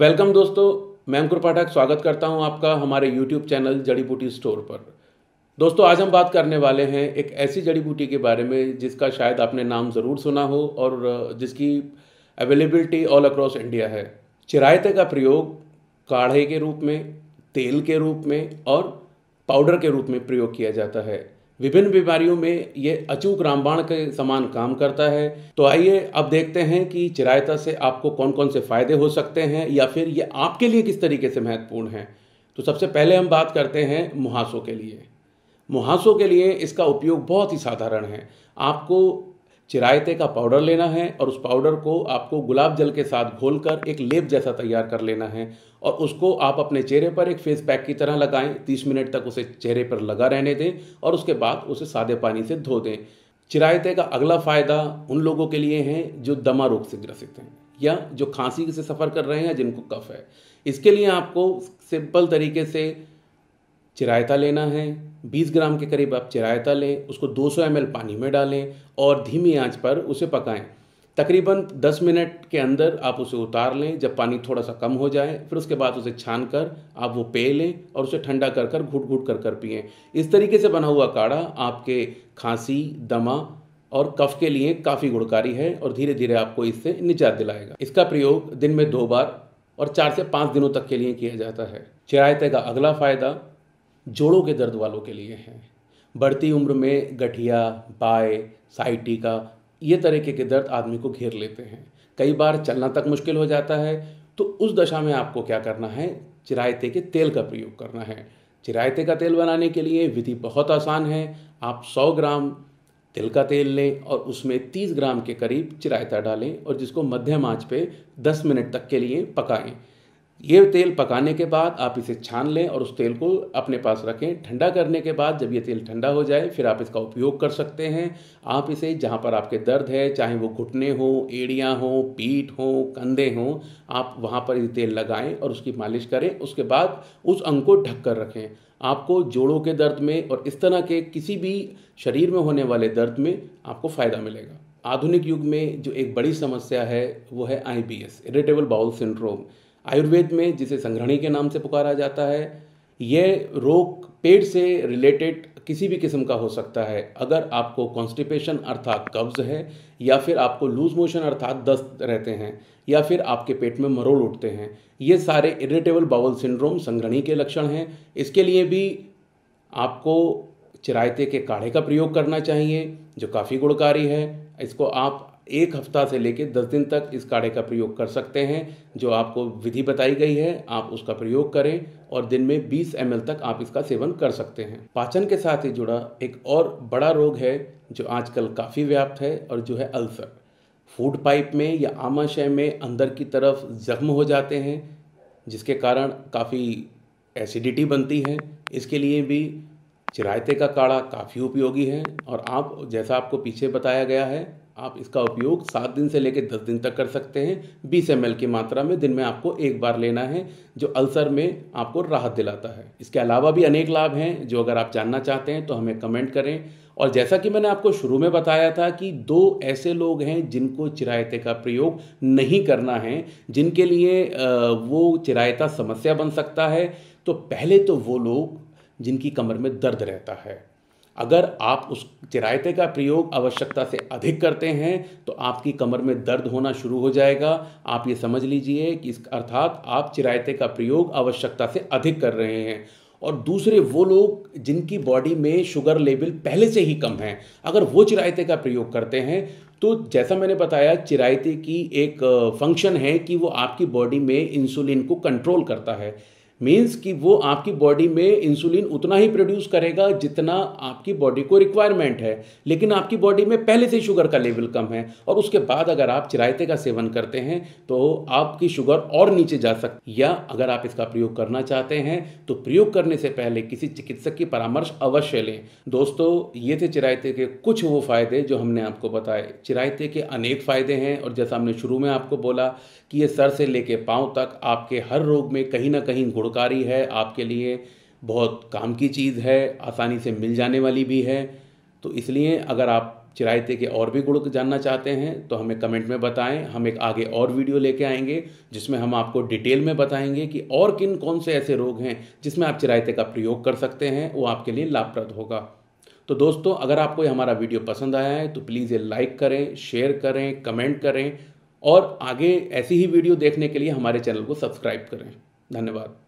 welcome दोस्तों मैं अंकुर पाठक स्वागत करता हूं आपका हमारे यूट्यूब चैनल जड़ी बूटी स्टोर पर दोस्तों आज हम बात करने वाले हैं एक ऐसी जड़ी बूटी के बारे में जिसका शायद आपने नाम ज़रूर सुना हो और जिसकी अवेलेबिलिटी ऑल अक्रॉस इंडिया है चिरायते का प्रयोग काढ़े के रूप में तेल के रूप में और पाउडर के रूप में प्रयोग किया जाता है विभिन्न बीमारियों में ये अचूक रामबाण के समान काम करता है तो आइए अब देखते हैं कि चिरायता से आपको कौन कौन से फायदे हो सकते हैं या फिर ये आपके लिए किस तरीके से महत्वपूर्ण है तो सबसे पहले हम बात करते हैं मुहासों के लिए मुहासों के लिए इसका उपयोग बहुत ही साधारण है आपको चिरायते का पाउडर लेना है और उस पाउडर को आपको गुलाब जल के साथ घोलकर एक लेप जैसा तैयार कर लेना है और उसको आप अपने चेहरे पर एक फेस पैक की तरह लगाएं तीस मिनट तक उसे चेहरे पर लगा रहने दें और उसके बाद उसे सादे पानी से धो दें चिरायते का अगला फ़ायदा उन लोगों के लिए है जो दमा रोग से ग्रसित हैं या जो खांसी से सफ़र कर रहे हैं या जिनको कफ है इसके लिए आपको सिंपल तरीके से चिरायता लेना है 20 ग्राम के करीब आप चिरायता लें उसको 200 सौ पानी में डालें और धीमी आंच पर उसे पकाएं तकरीबन 10 मिनट के अंदर आप उसे उतार लें जब पानी थोड़ा सा कम हो जाए फिर उसके बाद उसे छान कर आप वो पे लें और उसे ठंडा कर कर घुट घुट कर कर पिएँ इस तरीके से बना हुआ काढ़ा आपके खांसी दमा और कफ के लिए काफ़ी गुणकारी है और धीरे धीरे आपको इससे निजात दिलाएगा इसका प्रयोग दिन में दो बार और चार से पाँच दिनों तक के लिए किया जाता है चिरायते का अगला फ़ायदा जोड़ों के दर्द वालों के लिए हैं बढ़ती उम्र में गठिया बाय का ये तरीके के दर्द आदमी को घेर लेते हैं कई बार चलना तक मुश्किल हो जाता है तो उस दशा में आपको क्या करना है चिरायते के तेल का प्रयोग करना है चिरायते का तेल बनाने के लिए विधि बहुत आसान है आप 100 ग्राम तिल का तेल लें और उसमें 30 ग्राम के करीब चिरायता डालें और जिसको मध्यम आंच पे 10 मिनट तक के लिए पकाएं ये तेल पकाने के बाद आप इसे छान लें और उस तेल को अपने पास रखें ठंडा करने के बाद जब ये तेल ठंडा हो जाए फिर आप इसका उपयोग कर सकते हैं आप इसे जहाँ पर आपके दर्द है चाहे वो घुटने हो एड़ियाँ हो पीठ हो कंधे हो आप वहाँ पर ये तेल लगाएं और उसकी मालिश करें उसके बाद उस अंग को ढक कर रखें आपको जोड़ों के दर्द में और इस तरह के किसी भी शरीर में होने वाले दर्द में आपको फ़ायदा मिलेगा आधुनिक युग में जो एक बड़ी समस्या है वो है I B S irritable bowel syndrome Ayurveda में जिसे संग्रहणी के नाम से पुकारा जाता है ये रोग पेट से रिलेटेड किसी भी किस्म का हो सकता है अगर आपको कॉन्स्टिपेशन अर्थात कब्ज़ है या फिर आपको लूज मोशन अर्थात दस्त रहते हैं या फिर आपके पेट में मरोड़ उठते हैं ये सारे इरिटेबल बाउल सिंड्रोम संग्रहणी के लक्षण हैं इसके लिए भी आपको चिरायते के काढ़े का प्रयोग करना चाहिए जो काफ़ी गुणकारी है इसको आप एक हफ्ता से लेकर दस दिन तक इस काढ़े का प्रयोग कर सकते हैं जो आपको विधि बताई गई है आप उसका प्रयोग करें और दिन में 20 एम तक आप इसका सेवन कर सकते हैं पाचन के साथ ही जुड़ा एक और बड़ा रोग है जो आजकल काफ़ी व्याप्त है और जो है अल्सर फूड पाइप में या आमाशय में अंदर की तरफ जख्म हो जाते हैं जिसके कारण काफ़ी एसिडिटी बनती है इसके लिए भी चिरायते का काढ़ा काफ़ी उपयोगी है और आप जैसा आपको पीछे बताया गया है आप इसका उपयोग सात दिन से लेकर दस दिन तक कर सकते हैं बीस एम की मात्रा में दिन में आपको एक बार लेना है जो अल्सर में आपको राहत दिलाता है इसके अलावा भी अनेक लाभ हैं जो अगर आप जानना चाहते हैं तो हमें कमेंट करें और जैसा कि मैंने आपको शुरू में बताया था कि दो ऐसे लोग हैं जिनको चिरायते का प्रयोग नहीं करना है जिनके लिए वो चिरायता समस्या बन सकता है तो पहले तो वो लोग जिनकी कमर में दर्द रहता है अगर आप उस चिरायते का प्रयोग आवश्यकता से अधिक करते हैं तो आपकी कमर में दर्द होना शुरू हो जाएगा आप ये समझ लीजिए कि इस अर्थात आप चिरायते का प्रयोग आवश्यकता से अधिक कर रहे हैं और दूसरे वो लोग जिनकी बॉडी में शुगर लेवल पहले से ही कम है अगर वो चिरायते का प्रयोग करते हैं तो जैसा मैंने बताया चिरायते की एक फंक्शन है कि वो आपकी बॉडी में इंसुलिन को कंट्रोल करता है मीन्स कि वो आपकी बॉडी में इंसुलिन उतना ही प्रोड्यूस करेगा जितना आपकी बॉडी को रिक्वायरमेंट है लेकिन आपकी बॉडी में पहले से शुगर का लेवल कम है और उसके बाद अगर आप चिरायते का सेवन करते हैं तो आपकी शुगर और नीचे जा सकती या अगर आप इसका प्रयोग करना चाहते हैं तो प्रयोग करने से पहले किसी चिकित्सक की परामर्श अवश्य लें दोस्तों ये थे चिरायते के कुछ वो फ़ायदे जो हमने आपको बताए चिरायते के अनेक फ़ायदे हैं और जैसा हमने शुरू में आपको बोला कि ये सर से लेके पाँव तक आपके हर रोग में कहीं ना कहीं गुड़ उपकारी है आपके लिए बहुत काम की चीज़ है आसानी से मिल जाने वाली भी है तो इसलिए अगर आप चिरायते के और भी गुण जानना चाहते हैं तो हमें कमेंट में बताएं हम एक आगे और वीडियो लेके आएंगे जिसमें हम आपको डिटेल में बताएंगे कि और किन कौन से ऐसे रोग हैं जिसमें आप चिरायते का प्रयोग कर सकते हैं वो आपके लिए लाभप्रद होगा तो दोस्तों अगर आपको हमारा वीडियो पसंद आया है तो प्लीज़ ये लाइक करें शेयर करें कमेंट करें और आगे ऐसी ही वीडियो देखने के लिए हमारे चैनल को सब्सक्राइब करें धन्यवाद